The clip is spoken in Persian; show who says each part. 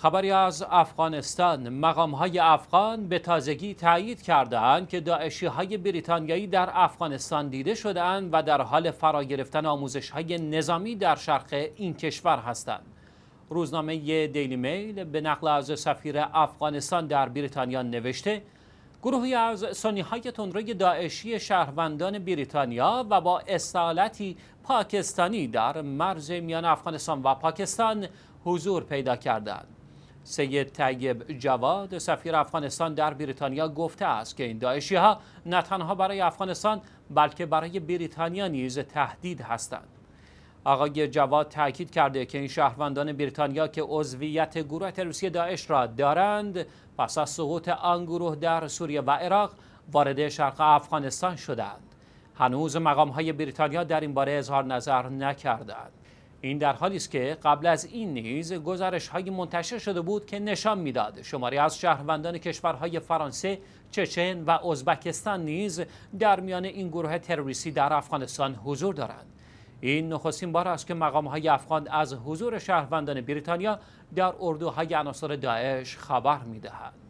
Speaker 1: خبری از افغانستان مقام های افغان به تازگی تایید کرده که داعشی های بریتانیایی در افغانستان دیده شده و در حال فرا گرفتن آموزش های نظامی در شرق این کشور هستند. روزنامه دیلی میل به نقل از سفیر افغانستان در بریتانیا نوشته گروهی از سنی های تندروی داعشی شهروندان بریتانیا و با استعالتی پاکستانی در مرز میان افغانستان و پاکستان حضور پیدا کردند. سید طیب جواد سفیر افغانستان در بریتانیا گفته است که این داعشی ها نه تنها برای افغانستان بلکه برای بریتانیا نیز تهدید هستند آقای جواد تاکید کرده که این شهروندان بریتانیا که عضویت گروه تروریستی داعش را دارند پس از سقوط آن گروه در سوریه و عراق وارد شرق افغانستان شدند هنوز مقام های بریتانیا در این باره اظهار نظر نکردند این در حالی است که قبل از این نیز گزارش هایی منتشر شده بود که نشان میداد شماری از شهروندان کشورهای فرانسه، چچن و ازبکستان نیز در میان این گروه تروریستی در افغانستان حضور دارند. این نخستین بار است که مقام های افغان از حضور شهروندان بریتانیا در اردوهای عناصر داعش خبر میدهند.